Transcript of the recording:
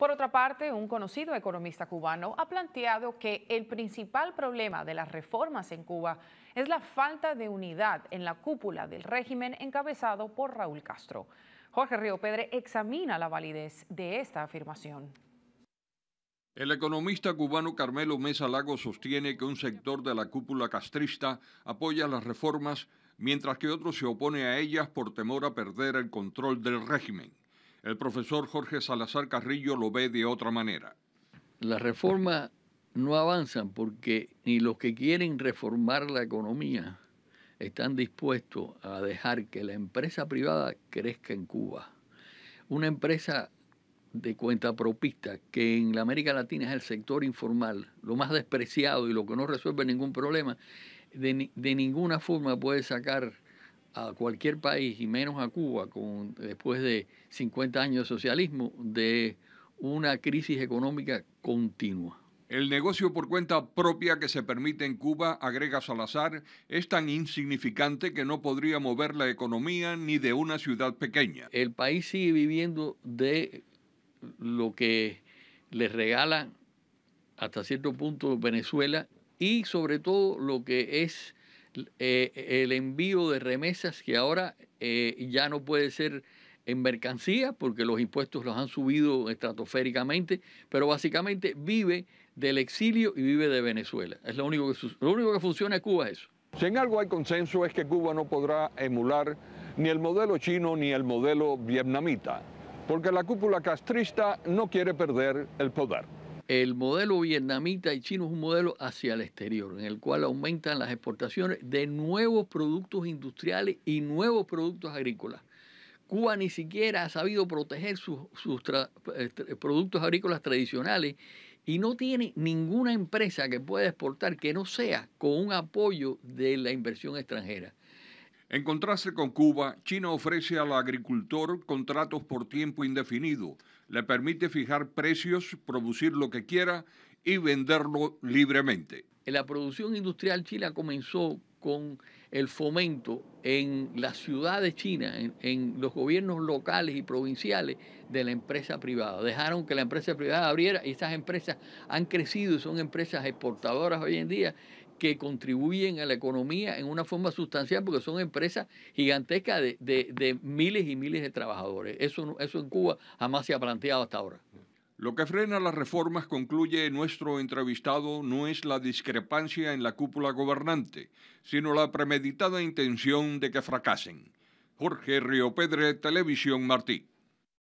Por otra parte, un conocido economista cubano ha planteado que el principal problema de las reformas en Cuba es la falta de unidad en la cúpula del régimen encabezado por Raúl Castro. Jorge Río Pedre examina la validez de esta afirmación. El economista cubano Carmelo Mesa Lago sostiene que un sector de la cúpula castrista apoya las reformas, mientras que otro se opone a ellas por temor a perder el control del régimen. El profesor Jorge Salazar Carrillo lo ve de otra manera. Las reformas no avanzan porque ni los que quieren reformar la economía están dispuestos a dejar que la empresa privada crezca en Cuba. Una empresa de cuenta propista, que en la América Latina es el sector informal, lo más despreciado y lo que no resuelve ningún problema, de, de ninguna forma puede sacar a cualquier país y menos a Cuba con, después de 50 años de socialismo de una crisis económica continua. El negocio por cuenta propia que se permite en Cuba, agrega Salazar, es tan insignificante que no podría mover la economía ni de una ciudad pequeña. El país sigue viviendo de lo que les regalan, hasta cierto punto Venezuela y sobre todo lo que es eh, eh, el envío de remesas que ahora eh, ya no puede ser en mercancía porque los impuestos los han subido estratosféricamente, pero básicamente vive del exilio y vive de Venezuela. Es lo único que, lo único que funciona en Cuba es eso. Si en algo hay consenso es que Cuba no podrá emular ni el modelo chino ni el modelo vietnamita, porque la cúpula castrista no quiere perder el poder. El modelo vietnamita y chino es un modelo hacia el exterior, en el cual aumentan las exportaciones de nuevos productos industriales y nuevos productos agrícolas. Cuba ni siquiera ha sabido proteger sus, eh, productos agrícolas tradicionales y no tiene ninguna empresa que pueda exportar que no sea con un apoyo de la inversión extranjera. En contraste con Cuba, China ofrece al agricultor contratos por tiempo indefinido, le permite fijar precios, producir lo que quiera y venderlo libremente. La producción industrial china comenzó con el fomento en las ciudades chinas, China, en, los gobiernos locales y provinciales de la empresa privada. Dejaron que la empresa privada abriera y estas empresas han crecido y son empresas exportadoras hoy en día que contribuyen a la economía en una forma sustancial porque son empresas gigantescas de, miles y miles de trabajadores. Eso, eso en Cuba jamás se ha planteado hasta ahora. Lo que frena las reformas, concluye nuestro entrevistado, no es la discrepancia en la cúpula gobernante, sino la premeditada intención de que fracasen. Jorge Río Pedre, Televisión Martí.